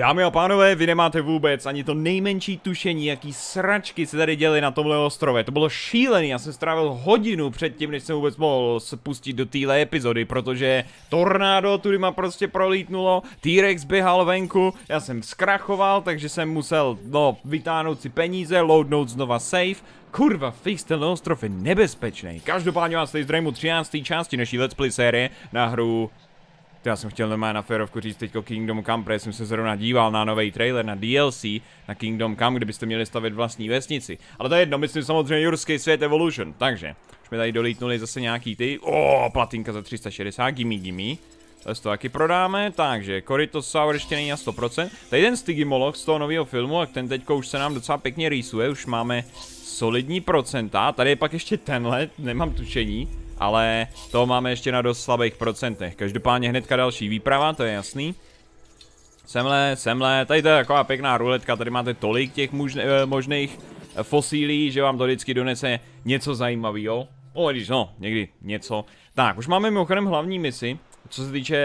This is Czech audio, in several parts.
Dámy a pánové, vy nemáte vůbec ani to nejmenší tušení, jaký sračky se tady děli na tomhle ostrově. To bylo šílený, já jsem strávil hodinu předtím, než jsem vůbec mohl spustit do téhle epizody, protože tornádo tudy ma prostě prolítnulo, T-Rex běhal venku, já jsem zkrachoval, takže jsem musel, no, vytáhnout si peníze, loadnout znova safe, kurva, fix, ten ostrov je nebezpečný. Každopádně vás tady zdravím u 13. části naší Let's Play série na hru já jsem chtěl normálně na ferovku říct teďko Kingdom Come, protože jsem se zrovna díval na nový trailer, na DLC, na Kingdom Come, kde byste měli stavit vlastní vesnici. Ale to je jedno, myslím samozřejmě Jurský svět Evolution, takže. Už mi tady dolítnuli zase nějaký ty, o, oh, platinka za 360, gimme gimme. To to taky prodáme, takže Corito Sour ještě není na 100%. Tady ten Stigimolog z toho nového filmu, a ten teďko už se nám docela pěkně rýsuje, už máme solidní procenta. Tady je pak ještě tenhle, nemám tušení, ale to máme ještě na dost slabých procentech. Každopádně hnedka další výprava, to je jasný. Semle, semle, tady to je taková pěkná ruletka, tady máte tolik těch možne, eh, možných eh, fosílí, že vám to vždycky donese něco zajímavého. O, když no, někdy něco. Tak, už máme mimochodem hlavní misi, co se týče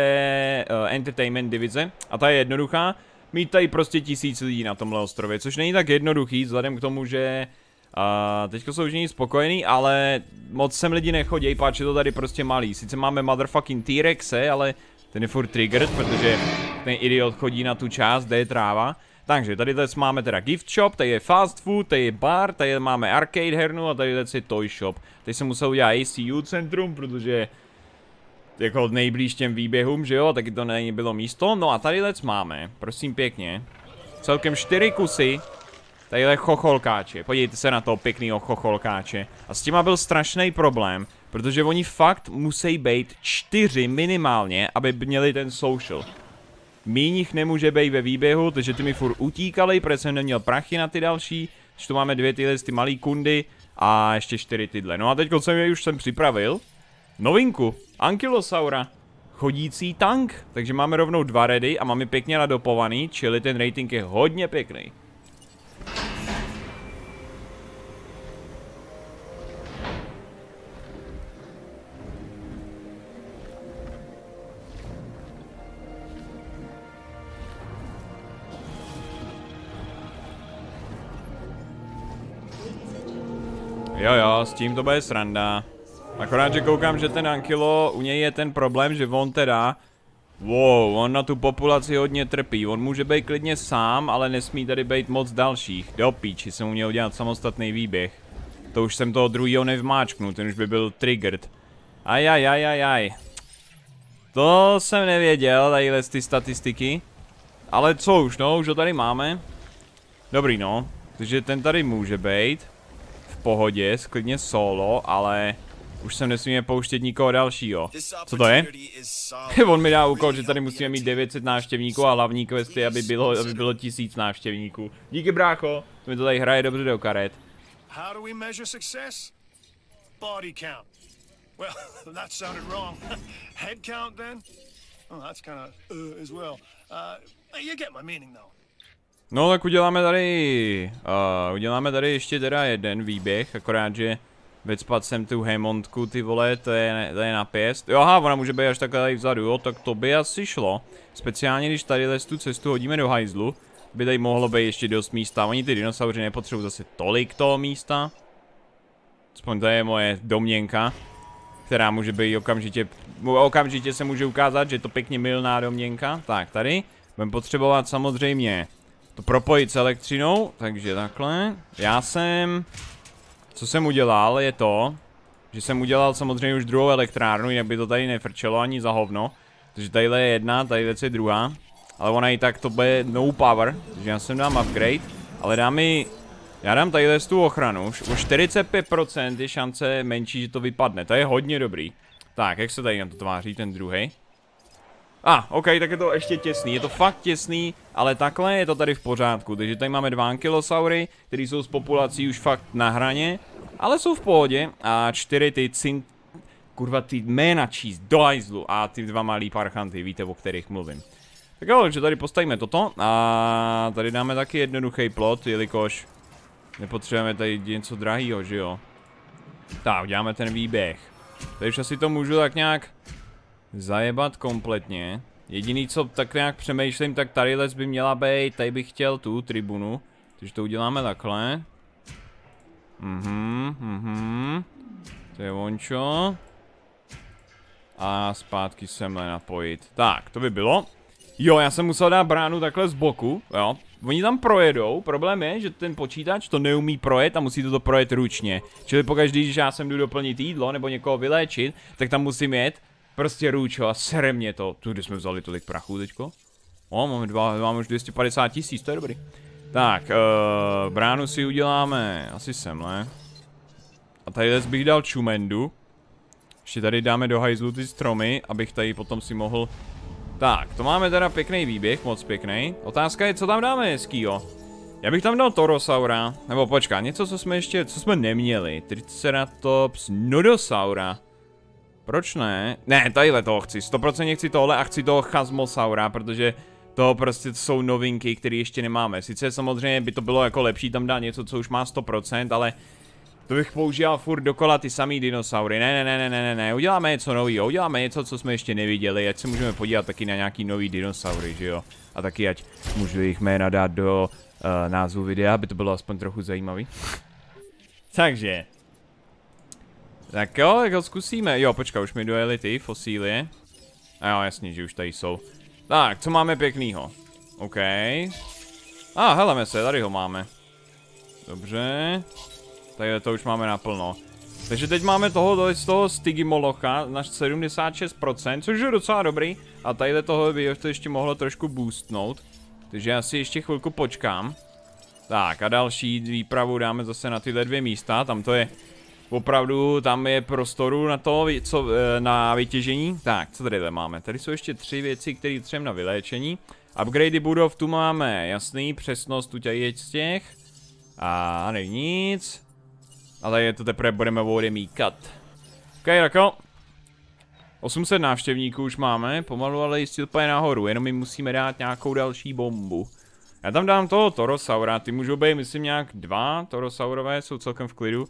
uh, entertainment divize, a ta je jednoduchá. Mít tady prostě tisíc lidí na tomhle ostrově, což není tak jednoduchý, vzhledem k tomu, že a uh, teďko jsou všichni spokojení, ale moc sem lidi nechodí, páč je to tady prostě malý. Sice máme motherfucking T-Rexe, eh, ale ten je furt triggered, protože ten idiot chodí na tu část, kde je tráva. Takže tady teď máme teda gift shop, tady je fast food, tady je bar, tady máme arcade hernu a tady teď je toy shop. Teď jsem musel udělat ACU centrum, protože jako nejblíž těm výběhům, že jo, taky to není bylo místo. No a tady teď máme, prosím pěkně, celkem čtyři kusy Tadyhle chocholkáče, podívejte se na to pěknýho chocholkáče. A s těma byl strašný problém, protože oni fakt musí být čtyři minimálně, aby měli ten social. Míň jich nemůže být ve výběhu, takže ty mi furt utíkali, protože jsem neměl prachy na ty další. Když tu máme dvě tyhle, ty malý kundy a ještě čtyři tyhle. No a teď jsem je už jsem připravil. Novinku, Ankylosaura chodící tank, takže máme rovnou dva redy a máme pěkně nadopovaný, čili ten rating je hodně pěkný. s tím to bude sranda. Akorát, že koukám, že ten Ankylo u něj je ten problém, že on teda... Wow, on na tu populaci hodně trpí, on může být klidně sám, ale nesmí tady být moc dalších. Do píči jsem uměl dělat samostatný výběh. To už jsem toho druhýho nevmáčknul, ten už by byl triggered. Ajajajajaj. To jsem nevěděl, tadyhle ty statistiky. Ale co už no, už ho tady máme. Dobrý no, takže ten tady může být pohodě, sklidně solo, ale už se nesmíme pouštět nikoho dalšího. Co to je? On mi dá úkol, že tady musíme mít 900 návštěvníků a hlavní quest je, aby bylo, aby bylo 1000 návštěvníků. Díky brácho, to mi to tady hraje dobře do karet. Body count. Well, that sounded wrong. Head count then? Oh, that's kind of uh, as well. Uh, you get my meaning though. No tak uděláme tady, uh, uděláme tady ještě teda jeden výběh, akorát, že vecpat sem tu Hemontku, ty vole, to je, to je na pěst. Jo, aha, ona může být až takhle tady vzadu, jo, tak to by asi šlo. Speciálně, když tady tu cestu hodíme do hajzlu, by tady mohlo být ještě dost místa. Oni ty dinosauři nepotřebují zase tolik toho místa. Aspoň to je moje domněnka, která může být okamžitě, okamžitě se může ukázat, že to pěkně milná domněnka. Tak, tady budeme potřebovat samozřejmě to propojit s elektřinou, takže takhle. Já jsem... Co jsem udělal, je to, že jsem udělal samozřejmě už druhou elektrárnu, jinak by to tady nefrčelo ani za hovno. Takže tadyhle je jedna, tadyhle je druhá. Ale ona i tak to bude no power, takže já sem dám upgrade. Ale dám mi... Já dám tadyhle tu ochranu, už o 45% je šance menší, že to vypadne. To je hodně dobrý. Tak, jak se tady na to tváří ten druhý? A, ah, ok, tak je to ještě těsný, je to fakt těsný, ale takhle je to tady v pořádku, takže tady máme dva ankylosaury, který jsou s populací už fakt na hraně, ale jsou v pohodě a čtyři ty cint... Kurva, ty jména číst do hajzlu a ty dva malí parchanty, víte o kterých mluvím. Tak jo, takže tady postavíme toto a tady dáme taky jednoduchý plot, jelikož nepotřebujeme tady něco drahýho, že jo? Tak, uděláme ten výběh. Takže už asi to můžu tak nějak Zajebat kompletně. Jediný, co tak nějak přemýšlím, tak tady les by měla být, tady bych chtěl tu tribunu. Takže to uděláme takhle. Mhm, mhm. To je ončo. A zpátky semhle napojit. Tak, to by bylo. Jo, já jsem musel dát bránu takhle z boku, jo. Oni tam projedou, problém je, že ten počítač to neumí projet a musí to projet ručně. Čili pokaždý, když já sem jdu doplnit jídlo nebo někoho vyléčit, tak tam musím jet Prostě růčo a sere mě to. Tu, kde jsme vzali tolik prachu teďko? O, máme, dva, máme už 250 tisíc, to je dobrý. Tak, uh, bránu si uděláme asi semhle. A tady bych dal čumendu. Ještě tady dáme do hajzlu ty stromy, abych tady potom si mohl... Tak, to máme teda pěkný výběh, moc pěkný. Otázka je, co tam dáme hezkýho. Já bych tam dal Torosaura, nebo počká, něco, co jsme ještě, co jsme neměli. Triceratops, Nodosaura. Proč ne? Ne, tadyhle toho chci, 100% chci tohle a chci toho Chasmosaura, protože to prostě jsou novinky, které ještě nemáme. Sice samozřejmě by to bylo jako lepší tam dát něco, co už má 100%, ale to bych používal furt dokola ty samý dinosaury. Ne, ne, ne, ne, ne, ne, ne, uděláme něco nového, uděláme něco, co jsme ještě neviděli, ať se můžeme podívat taky na nějaký nový dinosaury, že jo. A taky ať můžu jejich jména dát do uh, názvu videa, aby to bylo aspoň trochu zajímavý. Takže, tak jo, tak ho zkusíme. Jo, počkej, už mi dojeli ty fosílie. A jo, jasně, že už tady jsou. Tak, co máme pěknýho? OK. A, ah, heleme se, tady ho máme. Dobře. Tady to už máme naplno. Takže teď máme toho, z toho Stigimolocha na 76%, což je docela dobrý. A tadyhle toho by to ještě mohlo trošku boostnout. Takže já si ještě chvilku počkám. Tak a další výpravu dáme zase na tyhle dvě místa, tam to je Opravdu tam je prostoru na to, co, eh, na vytěžení. Tak, co tady máme? Tady jsou ještě tři věci, které třeba na vyléčení. Upgrady budov tu máme, jasný, přesnost tu je z těch. A nevím nic. Ale je to teprve budeme vody míkat. Ok, jako. 800 návštěvníků už máme, pomalu ale jistě to nahoru, jenom jim musíme dát nějakou další bombu. Já tam dám toho Torosaura, ty můžou být myslím nějak dva, Torosaurové jsou celkem v klidu.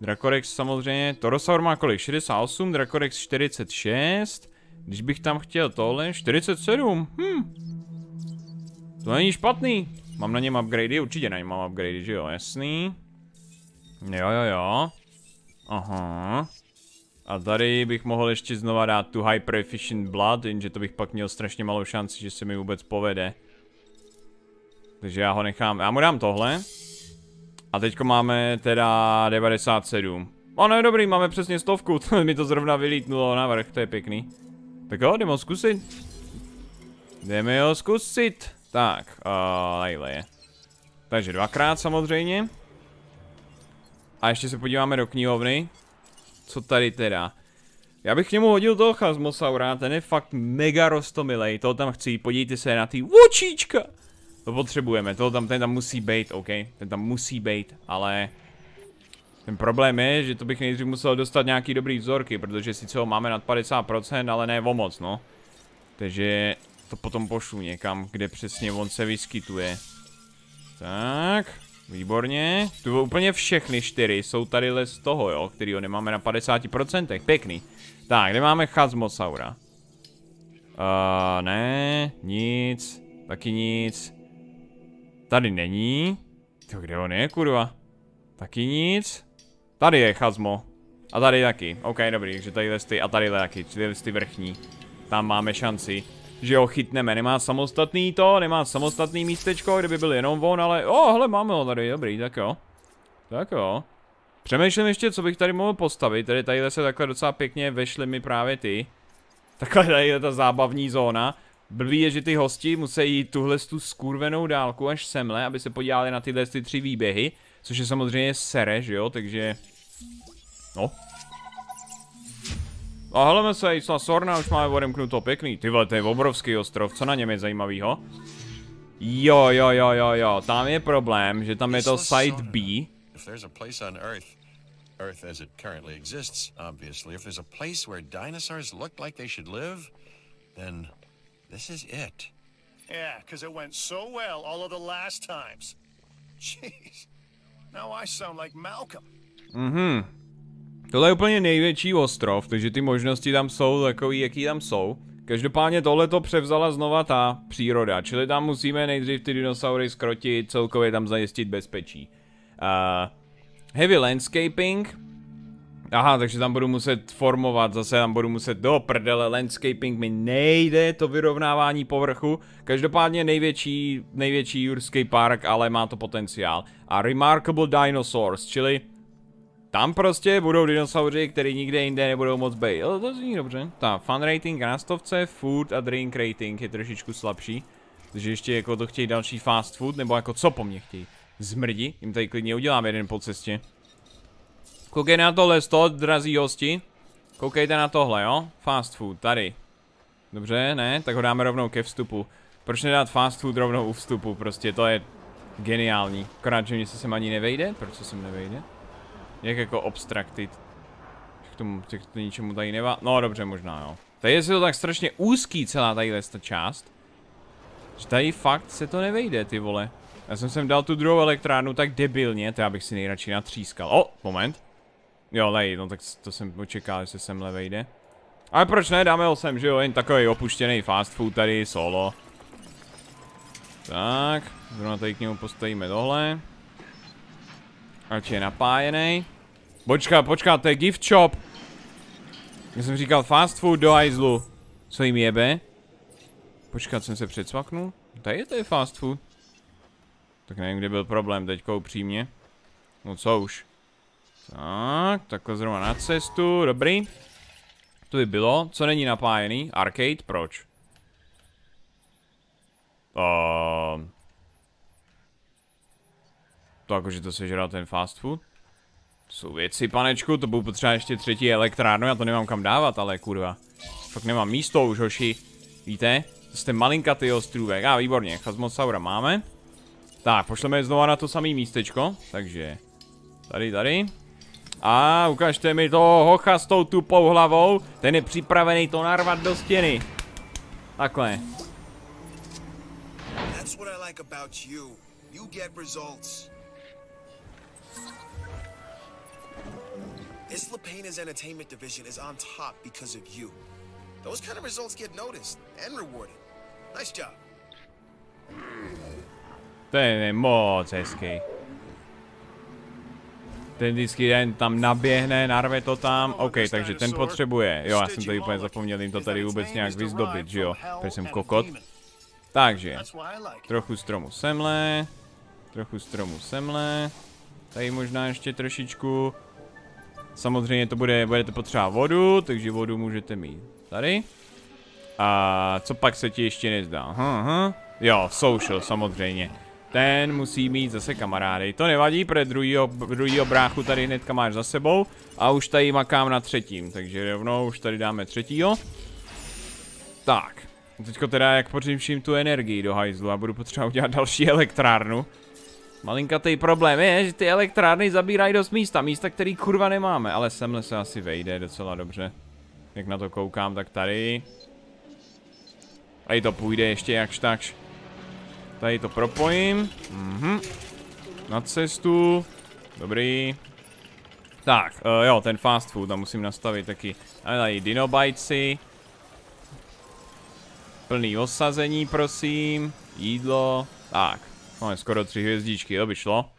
Dracorex samozřejmě, Torosaur má kolik? 68, Dracorex 46, když bych tam chtěl tohle, 47, hm. To není špatný, mám na něm upgradey, určitě na něm mám upgradey, že jo, jasný. Jo, jo, jo. Aha. A tady bych mohl ještě znova dát tu Hyper Efficient Blood, jenže to bych pak měl strašně malou šanci, že se mi vůbec povede. Takže já ho nechám, já mu dám tohle. A teďko máme teda 97. Ono je dobrý, máme přesně stovku, to mi to zrovna vylítnulo navrh, to je pěkný. Tak jo, jdeme ho zkusit. Jdeme ho zkusit. Tak, uh, lejle je. Takže dvakrát samozřejmě. A ještě se podíváme do knihovny. Co tady teda? Já bych k němu hodil toho chasmosaura, ten je fakt mega rostomilej, toho tam chci, podívejte se na ty očíčka. To potřebujeme, to tam, ten tam musí být, OK? Ten tam musí být, ale... Ten problém je, že to bych nejdřív musel dostat nějaký dobrý vzorky, protože sice ho máme nad 50%, ale ne o moc, no. Takže to potom pošlu někam, kde přesně on se vyskytuje. Tak, výborně. Tu úplně všechny čtyři jsou tady z toho, jo, ho nemáme na 50%, pěkný. Tak, kde máme chasmosaura? Uh, eh, ne, nic, taky nic. Tady není. To kde on je, kurva? Taky nic. Tady je chazmo. A tady taky. OK, dobrý, takže tady ty a tady taky. čili ty vrchní. Tam máme šanci. Že ho chytneme, nemá samostatný to, nemá samostatný místečko, kdyby byl jenom on, ale... O, oh, hele, máme ho tady, dobrý, tak jo. Tak jo. Přemýšlím ještě, co bych tady mohl postavit, tady tady se takhle docela pěkně vešly mi právě ty. Takhle tady je ta zábavní zóna. Blbý je, že ty hosti musí jít tuhle tu skurvenou dálku až semle, aby se podívali na tyhle ty tři výběhy, což je samozřejmě sere, že jo, takže... No. A hele, se jistla Sorna, už máme odemknuto pěkný. Ty vole, to je obrovský ostrov, co na něm je zajímavýho? Jo, jo, jo, jo, jo, tam je problém, že tam je to Site B. Earth as it currently exists, obviously, if there's a place where dinosaurs look like they should live, then This is it. Yeah, because it went so well all of the last times. Jeez. Now I sound like Malcolm. Mhm. Tohle je úplně největší ostrov, takže ty možnosti tam jsou takový, jaký tam jsou. Každopádně tohle to převzala znova ta příroda, čili tam musíme nejdřív ty dinosaury skrotit, celkově tam zajistit bezpečí. Uh, heavy landscaping, Aha, takže tam budu muset formovat, zase tam budu muset do prdele, landscaping mi nejde, to vyrovnávání povrchu. Každopádně největší, největší jurský park, ale má to potenciál. A Remarkable Dinosaurs, čili tam prostě budou dinosauři, který nikde jinde nebudou moc být. Jo, to zní dobře. Ta fun rating na stovce, food a drink rating je trošičku slabší. Takže ještě jako to chtějí další fast food, nebo jako co po mně chtějí? Zmrdi? Jim tady klidně udělám jeden po cestě. Koukej na tohle sto, drazí hosti. Koukejte na tohle, jo? Fast food, tady. Dobře, ne? Tak ho dáme rovnou ke vstupu. Proč nedát fast food rovnou u vstupu? Prostě to je geniální. Akorát, že mě se sem ani nevejde. Proč se sem nevejde? Jak jako obstraktit. K tomu, k to ničemu tady nevá. No dobře, možná jo. Tady je si to tak strašně úzký celá tadyhle ta část. Že tady fakt se to nevejde, ty vole. Já jsem sem dal tu druhou elektrárnu tak debilně, to já bych si nejradši natřískal. O, moment. Jo, lej, no tak to jsem očekával, že se semhle vejde. Ale proč ne, dáme ho sem, že jo, jen takový opuštěný fast food tady, solo. Tak, zrovna tady k němu postavíme tohle. Ač je napájený. Počka, počka, to je gift shop. Já jsem říkal fast food do ajzlu. Co jim jebe? Počkat, jsem se předsvaknul? Tady je to je fast food. Tak nevím, kde byl problém teďko upřímně. No co už. Tak, takhle zrovna na cestu, dobrý. To by bylo, co není napájený? Arcade, proč? Uh, to jakože to sežral ten fast food? Jsou věci, panečku, to budu potřeba ještě třetí elektrárnu, já to nemám kam dávat, ale kurva. Fakt nemám místo už, hoši. Víte? To jste malinkatý ostrůvek. A, ah, výborně, chasmosaura máme. Tak, pošleme je znova na to samé místečko, takže... Tady, tady. A ukažte mi toho hocha s tou tupou hlavou. Ten je připravený to narvat do stěny. Takhle. entertainment division is on top because of you. Those kind of results get noticed and rewarded. Nice job. To je moc hezký. Ten vždycky jen tam naběhne, narve to tam. OK, takže ten potřebuje. Jo, já jsem tady úplně zapomněl jim to tady vůbec nějak vyzdobit, že jo? Protože jsem kokot. Takže, trochu stromu semle, trochu stromu semle, tady možná ještě trošičku. Samozřejmě to bude, budete potřebovat vodu, takže vodu můžete mít tady. A co pak se ti ještě nezdá? Aha, aha. Jo, social samozřejmě. Ten musí mít zase kamarády. To nevadí, pro druhýho, druhýho bráchu tady hnedka máš za sebou. A už tady makám na třetím, takže rovnou už tady dáme třetího. Tak. Teďko teda jak pořímším tu energii do hajzlu a budu potřebovat udělat další elektrárnu. Malinkatý problém je, že ty elektrárny zabírají dost místa, místa, který kurva nemáme, ale semhle se asi vejde docela dobře. Jak na to koukám, tak tady. A i to půjde ještě jakž takž. Tady to propojím. Mhm. Na cestu. Dobrý. Tak, uh, jo, ten fast food tam musím nastavit taky. A tady dinobajci. Plný osazení, prosím. Jídlo. Tak, máme skoro tři hvězdičky, to by šlo.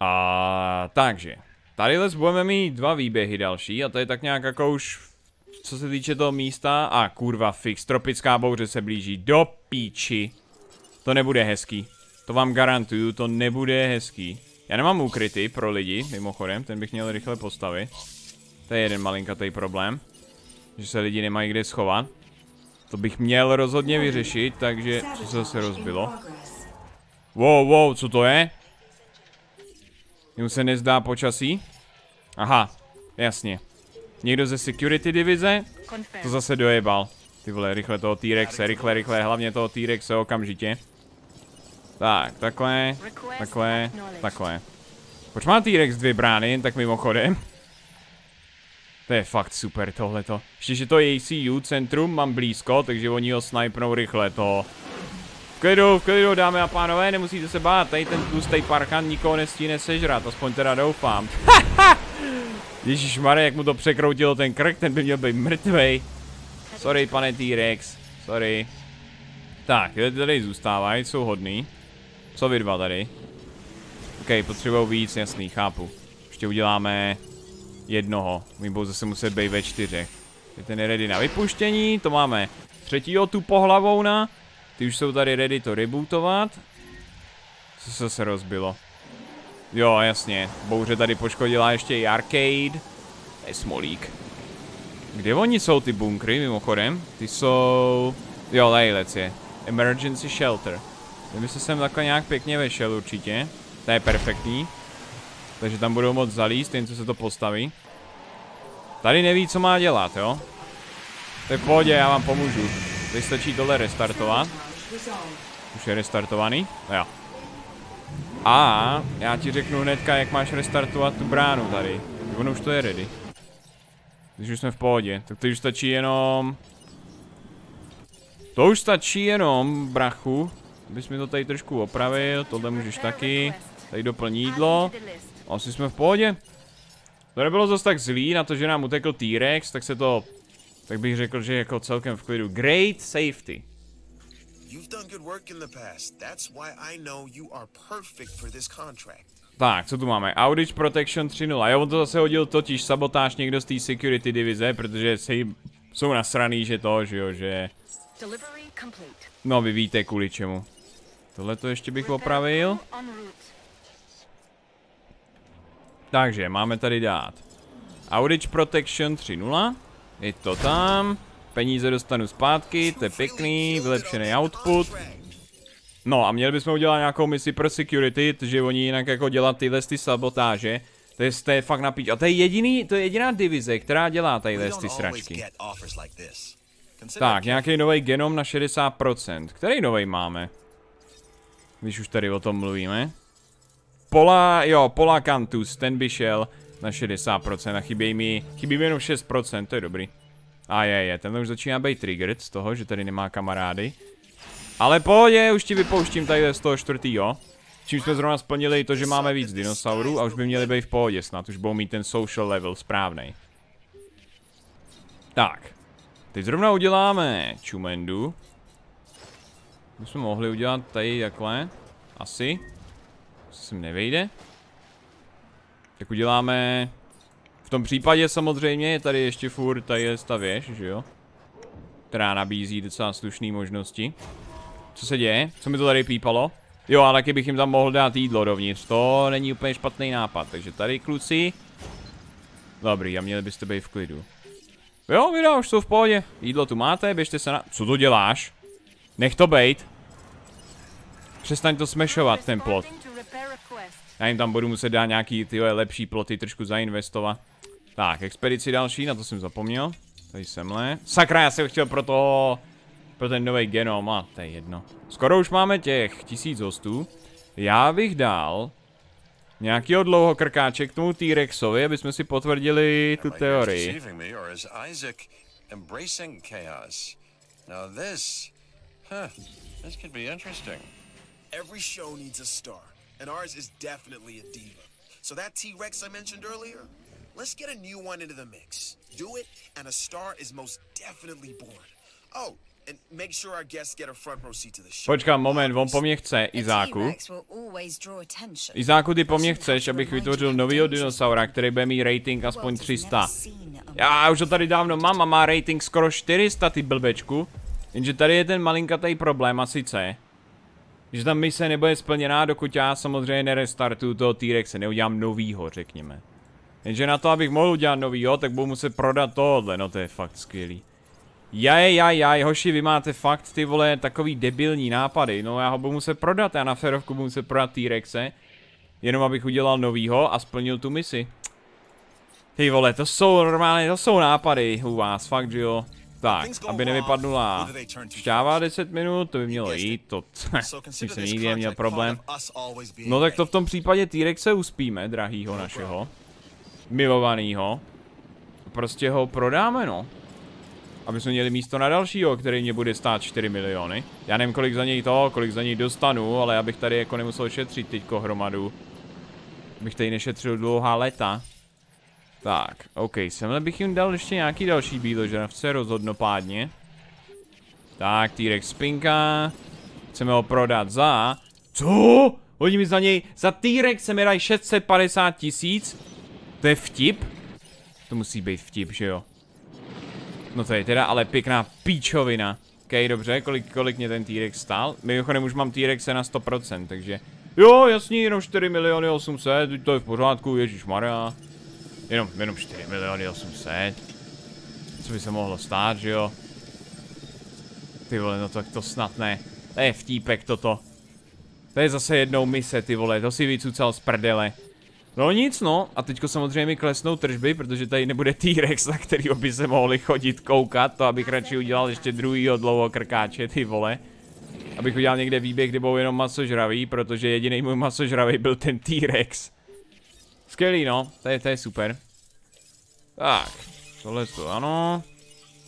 A takže, tady budeme mít dva výběhy další a to je tak nějak jako už co se týče toho místa. A kurva fix, tropická bouře se blíží. Do píči. To nebude hezký. To vám garantuju, to nebude hezký. Já nemám úkryty pro lidi, mimochodem, ten bych měl rychle postavit. To je jeden malinkatý problém. Že se lidi nemají kde schovat. To bych měl rozhodně vyřešit, takže co se zase rozbilo. Wow, wow, co to je? Jemu se nezdá počasí? Aha, jasně. Někdo ze security divize? To zase dojebal. Ty vole, rychle toho T-Rexe, rychle, rychle, hlavně toho T-Rexe okamžitě. Tak, takhle, takhle, takhle. Proč má T-Rex dvě brány, tak mimochodem? To je fakt super tohleto. Ještě, že to je ACU centrum mám blízko, takže oni ho snipnou rychle to. V klidu, v klidu, dámy a pánové, nemusíte se bát, tady ten tlustý parkan nikoho nestíne sežrat, aspoň teda doufám. Ježíš Mare, jak mu to překroutilo ten krk, ten by měl být mrtvej. Sorry, pane T-Rex, sorry. Tak, ty tady zůstávají, jsou hodný. Co vy dva tady? OK, potřebují víc, jasný, chápu. Ještě uděláme jednoho. My budou zase muset být ve čtyřech. Je ten ready na vypuštění, to máme třetího tu pohlavou na. Ty už jsou tady ready to rebootovat. Co se se rozbilo? Jo, jasně. Bouře tady poškodila ještě i arcade. To je smolík. Kde oni jsou ty bunkry mimochodem? Ty jsou... Jo, lejlec je. Emergency shelter. Kdyby se sem takhle nějak pěkně vešel určitě. To je perfektní. Takže tam budou moc zalíst, jen co se to postaví. Tady neví, co má dělat, jo? To je v pohodě, já vám pomůžu. Teď stačí tohle restartovat. Už je restartovaný? No jo. A já ti řeknu hnedka, jak máš restartovat tu bránu tady. Ono už to je ready. Když už jsme v pohodě, tak to už stačí jenom... To už stačí jenom, brachu. Abys mi to tady trošku opravil, tohle můžeš taky. Tady doplní jídlo. Asi jsme v pohodě. To nebylo zase tak zlý, na to, že nám utekl T-Rex, tak se to... Tak bych řekl, že jako celkem v klidu. Great safety. You've done good work in the past. That's why I know you are perfect for this contract. Tak, co tu máme? Audit Protection 3.0. Jo, on to zase hodil totiž sabotáž někdo z té security divize, protože se jim jsou nasraný, že to, že jo, že... No, vy víte kvůli čemu. Tohle to ještě bych opravil. Takže, máme tady dát. Audit Protection 3.0. Je to tam. Peníze dostanu zpátky, to je pěkný, vylepšený output. No a měli bychom udělat nějakou misi pro security, že? oni jinak jako dělat tyhle ty sabotáže. To je, to je fakt na píč. A to je jediný, to je jediná divize, která dělá tadyhle ty sračky. Tak, nějaký nový genom na 60%. Který nový máme? Když už tady o tom mluvíme. Pola, jo, Pola Cantus, ten by šel na 60% a chybí mi, chybí mi jenom 6%, to je dobrý. A je, je, ten už začíná být triggered z toho, že tady nemá kamarády. Ale pohodě, už ti vypouštím tady z toho čtvrtýho. Čím jsme zrovna splnili to, že máme víc dinosaurů a už by měli být v pohodě snad, už budou mít ten social level správný. Tak. Teď zrovna uděláme čumendu. jsme mohli udělat tady takhle. Asi. Asi se mi nevejde. Tak uděláme v tom případě samozřejmě je tady ještě furt, tady je ta věž, že jo? Která nabízí docela slušné možnosti. Co se děje? Co mi to tady pípalo? Jo, ale taky bych jim tam mohl dát jídlo dovnitř, to není úplně špatný nápad, takže tady kluci. Dobrý, a měli byste být v klidu. Jo, videa, už jsou v pohodě. Jídlo tu máte, běžte se na... Co to děláš? Nech to bejt. Přestaň to smešovat, ten plot. Já jim tam budu muset dát nějaký ty lepší ploty trošku zainvestovat. Tak, expedici další, na to jsem zapomněl. Tady semhle. Sakra, já jsem chtěl pro toho... Pro ten nový genom, a to je jedno. Skoro už máme těch tisíc hostů. Já bych dal nějakýho dlouho krkáče k tomu T-Rexovi, aby jsme si potvrdili tu teorii. Now this, huh, this could be interesting. Every show needs a star and ours is definitely a diva. So that T-Rex I mentioned earlier, let's get a new one into the mix. Do it, and a star is most definitely born. Oh, and make sure our guests get a front row seat to the show. Počkám, moment, on po mě chce, Izáku. Izáku, ty po mě chceš, abych vytvořil novýho dinosaura, který bude mít rating aspoň 300. Já už ho tady dávno mám a má rating skoro 400, ty blbečku. Jenže tady je ten malinkatý problém a sice, že ta mise nebude splněná, dokud já samozřejmě nerestartuju toho t se neudělám novýho, řekněme. Jenže na to, abych mohl udělat novýho, tak budu muset prodat tohle, no to je fakt skvělý. Jaj, jaj, jaj, hoši, vy máte fakt ty vole takový debilní nápady, no já ho budu muset prodat, já na ferovku budu muset prodat T-Rexe, jenom abych udělal novýho a splnil tu misi. Ty vole, to jsou normálně, to jsou nápady u vás, fakt že jo. Tak, aby nevypadnula šťáva 10 minut, to by mělo jít, to tím se nikdy neměl problém. No tak to v tom případě T-Rexe uspíme, drahýho oh, našeho. Milovanýho. Prostě ho prodáme, no. Aby jsme měli místo na dalšího, který mě bude stát 4 miliony. Já nevím, kolik za něj to, kolik za něj dostanu, ale já bych tady jako nemusel šetřit teďko hromadu. Bych tady nešetřil dlouhá léta. Tak, OK, semhle bych jim dal ještě nějaký další bíložravce, rozhodnopádně. Tak, T-Rex spinka. Chceme ho prodat za... Co? Oni mi za něj, za T-Rex se mi dají 650 tisíc? To je vtip? To musí být vtip, že jo? No to je teda ale pěkná píčovina. OK, dobře, kolik, kolik mě ten T-Rex stál? Mimochodem už mám T-Rexe na 100%, takže... Jo, jasně, jenom 4 miliony 800, to je v pořádku, Ježíš Maria. Jenom, jenom 4 miliony 800. Co by se mohlo stát, že jo? Ty vole, no tak to snad ne. To je vtípek toto. To je zase jednou mise, ty vole, to si vycucal z prdele. No nic no, a teďko samozřejmě klesnou tržby, protože tady nebude T-Rex, na který by se mohli chodit koukat, to abych radši udělal ještě druhý dlouho krkáče, ty vole. Abych udělal někde výběh, kde byl jenom masožravý, protože jediný můj masožravý byl ten T-Rex. Skvělý, no. To je, to je super. Tak. Tohle to ano.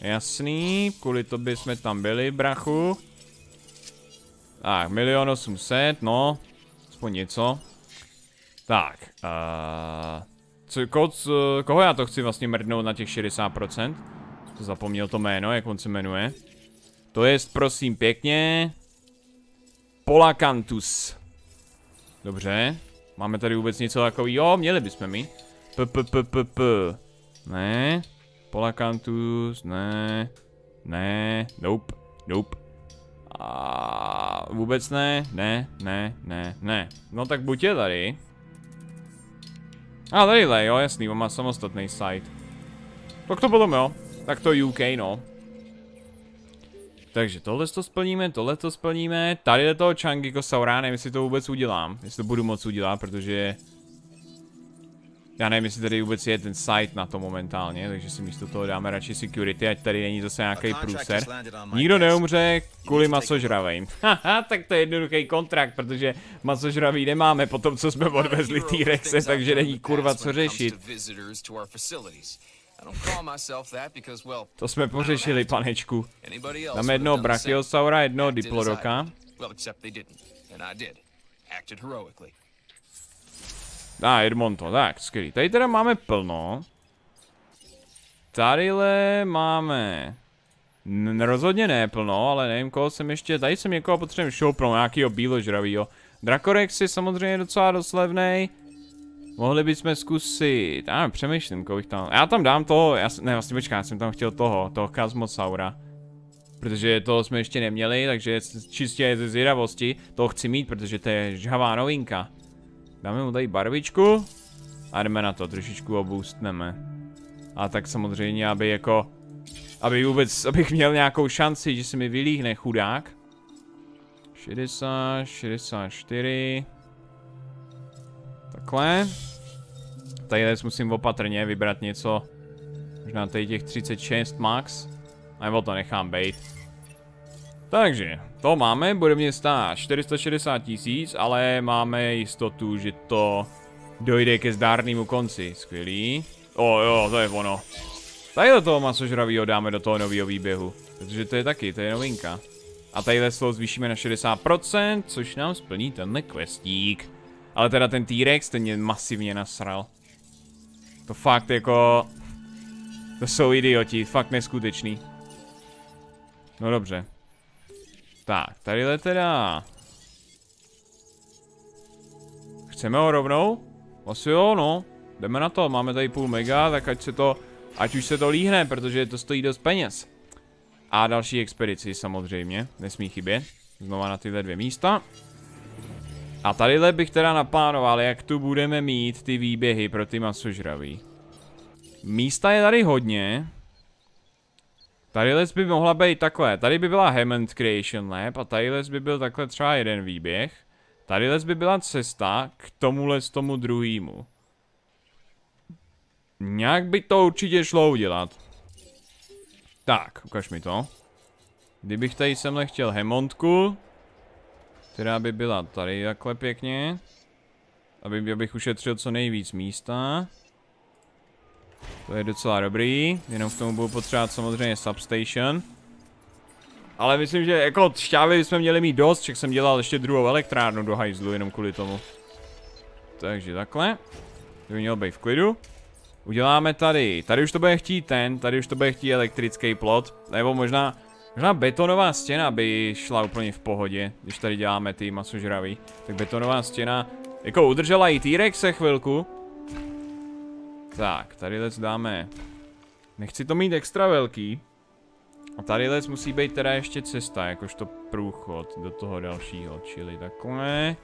Jasný. Kvůli to by jsme tam byli, brachu. Tak, milion osmset, no. Aspoň něco. Tak. Uh, co, ko, co, koho já to chci vlastně mrdnout na těch 60%? To zapomněl to jméno, jak on se jmenuje. To je, prosím, pěkně. Polakantus. Dobře. Máme tady vůbec něco takový? Jo, měli bychom mi P, p, p, p, p. Ne. Polakantus, ne. Ne. Nope. Nope. A vůbec ne, ne, ne, ne, ne. No tak buď je tady. A ah, tadyhle, jo, jasný, on má samostatný site. Tak to potom jo. Tak to UK, no. Takže tohle to splníme, tohle to splníme. Tady je toho Changigosaura, nevím, jestli to vůbec udělám. Jestli to budu moc udělat, protože... Já nevím, jestli tady vůbec je ten site na to momentálně, takže si místo toho dáme radši security, ať tady není zase nějaký průser. Nikdo neumře kvůli masožravým. Haha, tak to je jednoduchý kontrakt, protože masožravý nemáme po tom, co jsme odvezli T-Rexe, takže není kurva co řešit. To jsme pořešili, panečku. Dáme jedno Brachiosaura, jedno Diplodoka. Dá ah, Edmonto, tak, skvělý. Tady teda máme plno. Tadyhle máme... N rozhodně ne plno, ale nevím, koho jsem ještě... Tady jsem někoho potřebuji šoupnout, nějakýho bíložravýho. Drakorex je samozřejmě docela doslevnej. Mohli bychom zkusit, já přemýšlím, kolik tam, já tam dám toho, já, ne vlastně počká, já jsem tam chtěl toho, toho Kazmosaura. Protože to jsme ještě neměli, takže čistě ze zvědavosti, to chci mít, protože to je žhavá novinka. Dáme mu tady barvičku a jdeme na to, trošičku oboustneme. A tak samozřejmě, aby jako, aby vůbec, abych měl nějakou šanci, že se mi vylíhne chudák. 60, 64, Takhle. Tady teď musím opatrně vybrat něco. Možná tady těch 36 max. Nebo to nechám bejt. Takže, to máme, bude mě stát 460 tisíc, ale máme jistotu, že to dojde ke zdárnému konci. Skvělý. O oh, jo, to je ono. Tady do toho masožravýho dáme do toho nového výběhu. Protože to je taky, to je novinka. A tadyhle slow zvýšíme na 60%, což nám splní tenhle questík. Ale teda ten T-Rex, ten mě masivně nasral. To fakt jako... To jsou idioti, fakt neskutečný. No dobře. Tak, tadyhle teda... Chceme ho rovnou? Asi jo, no. Jdeme na to, máme tady půl mega, tak ať se to... Ať už se to líhne, protože to stojí dost peněz. A další expedici samozřejmě, nesmí chybět. Znova na tyhle dvě místa. A tadyhle bych teda naplánoval, jak tu budeme mít ty výběhy pro ty masožravý. Místa je tady hodně. Tadyhle by mohla být takhle. Tady by byla Hammond Creation Lab a tadyhle by byl takhle třeba jeden výběh. Tadyhle by byla cesta k tomuhle z tomu druhýmu. Nějak by to určitě šlo udělat. Tak, ukaž mi to. Kdybych tady semhle chtěl Hammondku, která by byla tady takhle pěkně. Aby, abych ušetřil co nejvíc místa. To je docela dobrý, jenom k tomu budu potřebovat samozřejmě substation. Ale myslím, že jako šťávy jsme měli mít dost, však jsem dělal ještě druhou elektrárnu do hajzlu jenom kvůli tomu. Takže takhle. To by mělo být v klidu. Uděláme tady, tady už to bude chtít ten, tady už to bude chtít elektrický plot, nebo možná Možná betonová stěna by šla úplně v pohodě, když tady děláme ty masožravy. Tak betonová stěna, jako udržela i T-Rex se chvilku. Tak, tady let dáme. Nechci to mít extra velký. A tady let musí být teda ještě cesta, jakožto průchod do toho dalšího, čili takhle.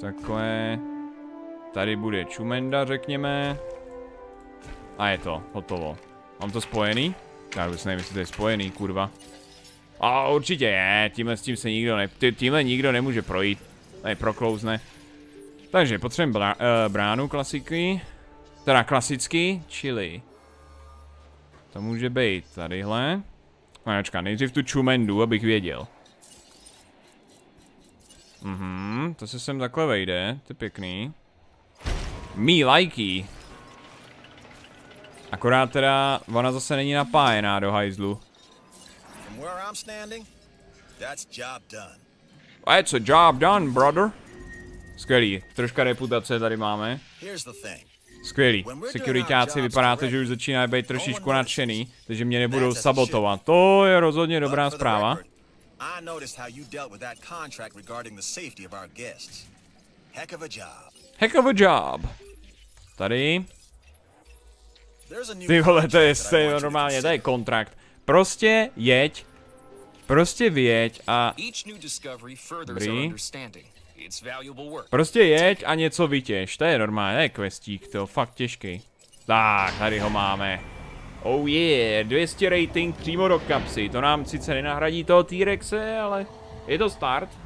Takhle. Tady bude čumenda, řekněme. A je to, hotovo. Mám to spojený? Já vůbec nevím, jestli to je spojený, kurva. A určitě je, tímhle s tím se nikdo ne, tímhle nikdo nemůže projít. Tady proklouzne. Takže potřebujeme brá, eh, bránu klasiky. Teda klasicky, čili. To může být tadyhle. No, ačka, nejdřív tu čumendu, abych věděl. Mhm, to se sem takhle vejde, to je pěkný. Me likey. Akorát teda, ona zase není napájená do hajzlu where I'm standing, that's job done. That's a job done, brother. Skvělý, troška reputace tady máme. Skvělý, sekuritáci vypadáte, že už začínají být trošičku no nadšený, takže mě nebudou sabotovat. To je rozhodně dobrá zpráva. I noticed how you dealt with that contract regarding the safety of our guests. Heck of a job. Heck of a job. Tady. Ty vole, to je normálně, to je kontrakt. Prostě jeď Prostě věď a... Dobrý. Prostě jeď a něco vytěž, to je normálně, to je questík, to fakt těžký. Tak, tady ho máme. Oh yeah, 200 rating přímo do kapsy, to nám sice nenahradí toho T-Rexe, ale je to start.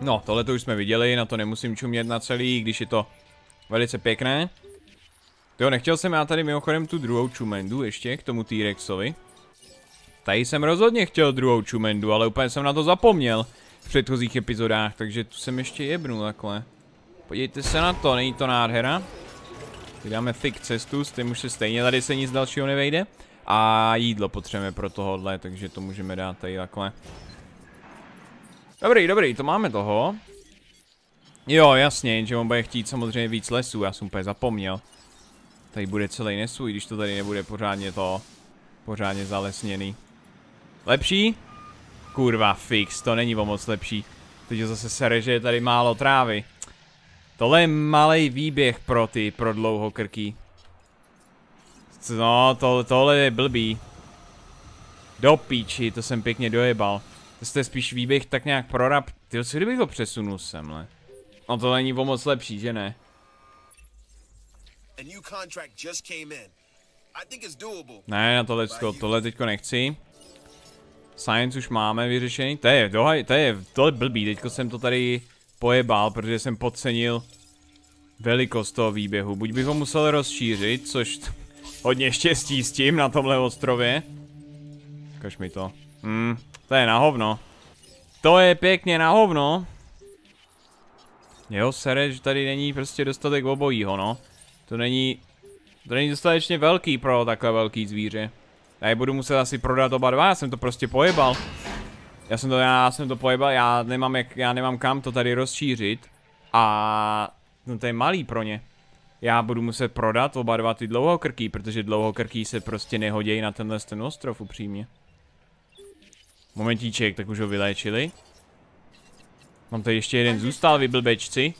No, tohle to už jsme viděli, na to nemusím čumět na celý, když je to velice pěkné. Jo, nechtěl jsem já tady mimochodem tu druhou čumendu ještě k tomu T-Rexovi. Tady jsem rozhodně chtěl druhou čumendu, ale úplně jsem na to zapomněl v předchozích epizodách, takže tu jsem ještě jebnul takhle. Podívejte se na to, není to nádhera. Tady dáme thick cestu, s tím už se stejně tady se nic dalšího nevejde. A jídlo potřebujeme pro tohohle, takže to můžeme dát tady takhle. Dobrý, dobrý, to máme toho. Jo, jasně, že on bude chtít samozřejmě víc lesů, já jsem úplně zapomněl. Tady bude celý nesůj, když to tady nebude pořádně to... Pořádně zalesněný. Lepší? Kurva, fix, to není o moc lepší. Teď zase sere, že je tady málo trávy. Tohle je malý výběh pro ty, pro dlouhokrký. No, to, tohle je blbý. Do píči, to jsem pěkně dojebal to je spíš výběh tak nějak pro Ty co kdybych ho přesunul semhle? No to není o moc lepší, že ne? Ne, na tohle, to, tohle teďko nechci. Science už máme vyřešený. To je, je, to je, to je blbý, teďko jsem to tady pojebal, protože jsem podcenil velikost toho výběhu. Buď bych ho musel rozšířit, což hodně štěstí s tím na tomhle ostrově. Kaž mi to. Hmm, to je na hovno. To je pěkně na hovno. Jo, sere, že tady není prostě dostatek obojího, no. To není... To není dostatečně velký pro takhle velký zvíře. Já budu muset asi prodat oba dva, já jsem to prostě pojebal. Já jsem to, já jsem to pojebal, já nemám, jak, já nemám kam to tady rozšířit. A... No to je malý pro ně. Já budu muset prodat oba dva ty dlouhokrký, protože dlouhokrký se prostě nehodějí na tenhle ten ostrov upřímně. Momentíček, tak už ho vyléčili. Mám tady ještě jeden zůstal, vy blbečci.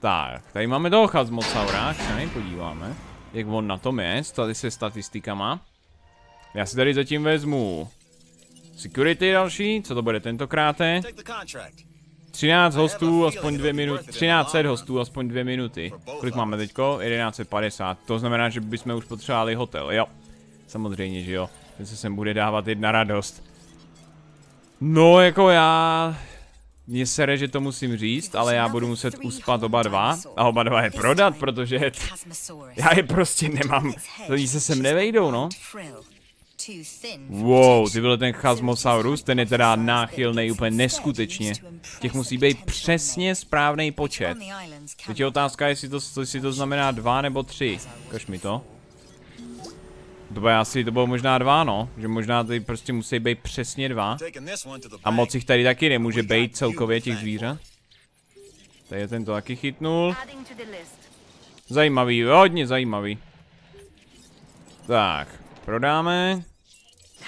Tak, tady máme toho z se na podíváme. Jak on na tom je, tady se statistikama. Já si tady zatím vezmu security další, co to bude tentokrát? 13 eh? hostů, aspoň dvě minuty, 13 hostů, aspoň dvě minuty. Kolik máme teďko? 1150, to znamená, že bychom už potřebovali hotel, jo. Samozřejmě, že jo. Ten se sem bude dávat jedna radost. No, jako já... Mě sere, že to musím říct, ale já budu muset uspat oba dva a oba dva je prodat, protože já je prostě nemám. Oni se sem nevejdou, no. Wow, ty byl ten Chasmosaurus, ten je teda náchylný úplně neskutečně. Těch musí být přesně správný počet. Teď je otázka, jestli to, jestli to znamená dva nebo tři. Kaž mi to. To bylo asi, to bylo možná dva, no. Že možná tady prostě musí být přesně dva. A moc jich tady taky nemůže být celkově těch zvířat. Tady je to taky chytnul. Zajímavý, hodně zajímavý. Tak, prodáme.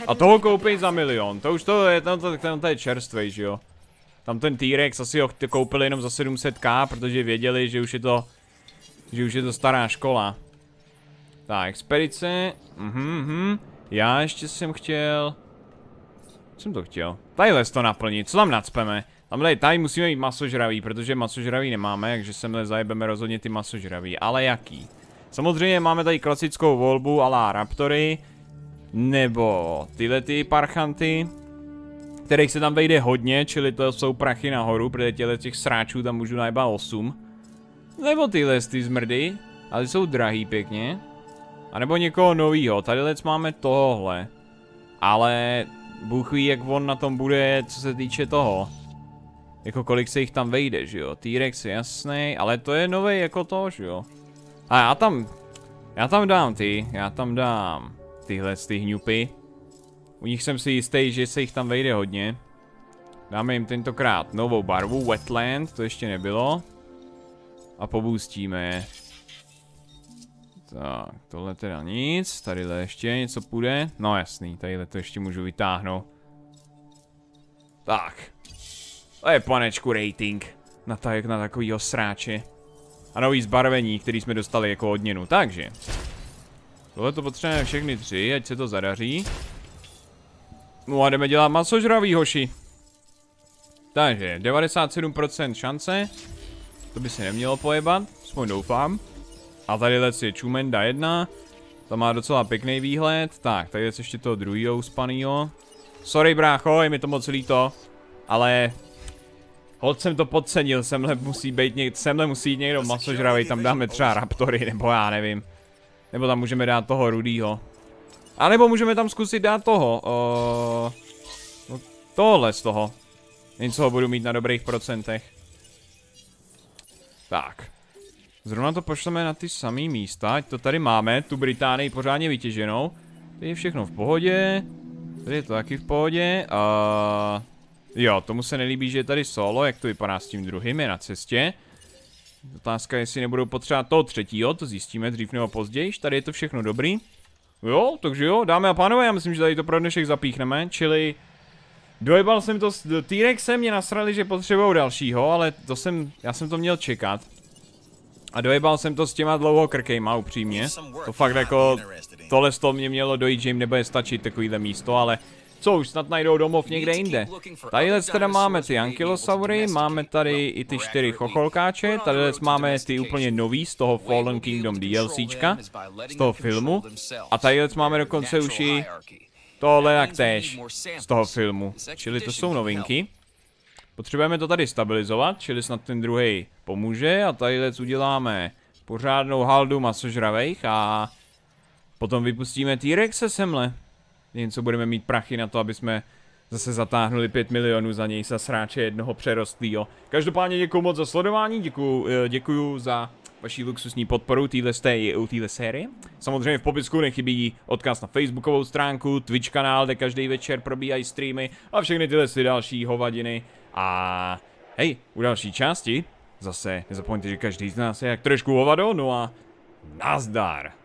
A toho koupí za milion, to už to je, tam to, tam to je čerstvý, že jo. Tam ten T-Rex asi ho koupili jenom za 700k, protože věděli, že už je to, že už je to stará škola. Tak, expedice. Mhm, mhm. Já ještě jsem chtěl... Co jsem to chtěl? les to naplnit, co tam nacpeme? Tam tady, tady musíme mít masožravý, protože masožravý nemáme, takže sem zajebeme rozhodně ty masožravý. Ale jaký? Samozřejmě máme tady klasickou volbu ala raptory, nebo tyhle ty parchanty, kterých se tam vejde hodně, čili to jsou prachy nahoru, protože těle těch sráčů tam můžu najba 8. Nebo tyhle ty zmrdy, ale jsou drahý pěkně. A nebo někoho novýho. Tady lec máme tohle. Ale Bůh ví, jak on na tom bude, co se týče toho. Jako kolik se jich tam vejde, že jo? T-Rex je jasný, ale to je nový jako to, že jo? A já tam, já tam dám ty, já tam dám tyhle z ty hňupy. U nich jsem si jistý, že se jich tam vejde hodně. Dáme jim tentokrát novou barvu, Wetland, to ještě nebylo. A pobůstíme je. Tak, tohle teda nic, tadyhle ještě něco půjde. No jasný, tadyhle to ještě můžu vytáhnout. Tak. To je panečku rating. Na, tak, na takovýho sráče. A nový zbarvení, který jsme dostali jako odměnu. Takže. Tohle to potřebujeme všechny tři, ať se to zadaří. No a jdeme dělat masožravý hoši. Takže 97% šance. To by se nemělo pojebat, aspoň doufám. A tady je Čumenda 1. To má docela pěkný výhled. Tak, tady je ještě toho druhého uspanýho. Sorry brácho, je mi to moc líto. Ale... Hod jsem to podcenil, semhle musí být někdo, semhle musí jít někdo masožravej, tam dáme třeba raptory, nebo já nevím. Nebo tam můžeme dát toho rudýho. A nebo můžeme tam zkusit dát toho, uh, tohle z toho. Něco ho budu mít na dobrých procentech. Tak. Zrovna to pošleme na ty samé místa, ať to tady máme, tu Británii pořádně vytěženou. Tady je všechno v pohodě, tady je to taky v pohodě a... Jo, tomu se nelíbí, že je tady solo, jak to vypadá s tím druhým, je na cestě. Otázka, jestli nebudou potřebovat toho třetího, to zjistíme dřív nebo později, tady je to všechno dobrý. Jo, takže jo, dámy a pánové, já myslím, že tady to pro dnešek zapíchneme, čili... Dojebal jsem to s T-Rexem, mě nasrali, že potřebují dalšího, ale to jsem, já jsem to měl čekat. A dojebal jsem to s těma krkejma upřímně. To fakt jako, tohle to mě mělo dojít, že jim nebude stačit takovýhle místo, ale co už, snad najdou domov někde jinde. Tadyhle teda máme ty ankylosaury, máme tady i ty čtyři chocholkáče, tadyhle máme ty úplně nový z toho Fallen Kingdom DLCčka, z toho filmu, a tadyhle máme dokonce už i tohle jak též z toho filmu, čili to jsou novinky. Potřebujeme to tady stabilizovat, čili snad ten druhý pomůže a tady uděláme pořádnou haldu masožravejch a potom vypustíme t se semhle. Jen co budeme mít prachy na to, aby jsme zase zatáhnuli 5 milionů za něj za sráče jednoho přerostlýho. Každopádně děkuji moc za sledování, děkuji, eh, děkuji za vaší luxusní podporu téhle série. Samozřejmě v popisku nechybí odkaz na facebookovou stránku, Twitch kanál, kde každý večer probíhají streamy a všechny tyhle si další hovadiny. A hej, u další části zase nezapomeňte, že každý z nás je jak trošku hovado, no a nazdar!